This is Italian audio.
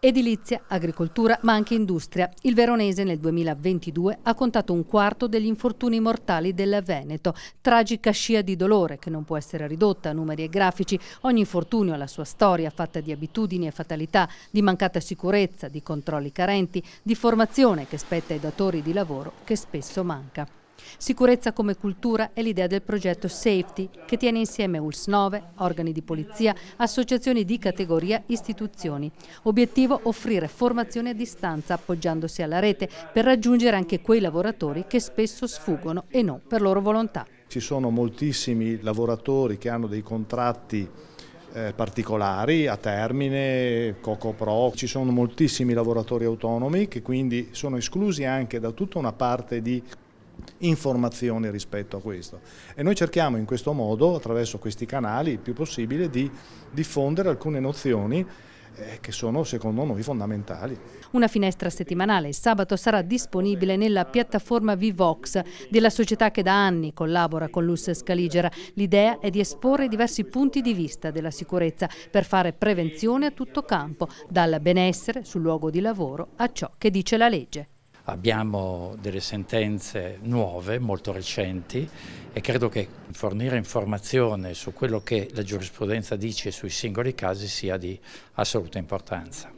Edilizia, agricoltura, ma anche industria. Il veronese nel 2022 ha contato un quarto degli infortuni mortali del Veneto. Tragica scia di dolore che non può essere ridotta a numeri e grafici. Ogni infortunio ha la sua storia, fatta di abitudini e fatalità, di mancata sicurezza, di controlli carenti, di formazione che spetta ai datori di lavoro che spesso manca. Sicurezza come cultura è l'idea del progetto Safety, che tiene insieme ULS 9, organi di polizia, associazioni di categoria, istituzioni. Obiettivo offrire formazione a distanza appoggiandosi alla rete per raggiungere anche quei lavoratori che spesso sfuggono e non per loro volontà. Ci sono moltissimi lavoratori che hanno dei contratti eh, particolari a termine, CocoPro, ci sono moltissimi lavoratori autonomi che quindi sono esclusi anche da tutta una parte di informazioni rispetto a questo. E noi cerchiamo in questo modo, attraverso questi canali, il più possibile, di diffondere alcune nozioni eh, che sono secondo noi fondamentali. Una finestra settimanale il sabato sarà disponibile nella piattaforma Vivox della società che da anni collabora con l'US Scaligera. L'idea è di esporre diversi punti di vista della sicurezza per fare prevenzione a tutto campo, dal benessere sul luogo di lavoro a ciò che dice la legge abbiamo delle sentenze nuove, molto recenti e credo che fornire informazione su quello che la giurisprudenza dice sui singoli casi sia di assoluta importanza.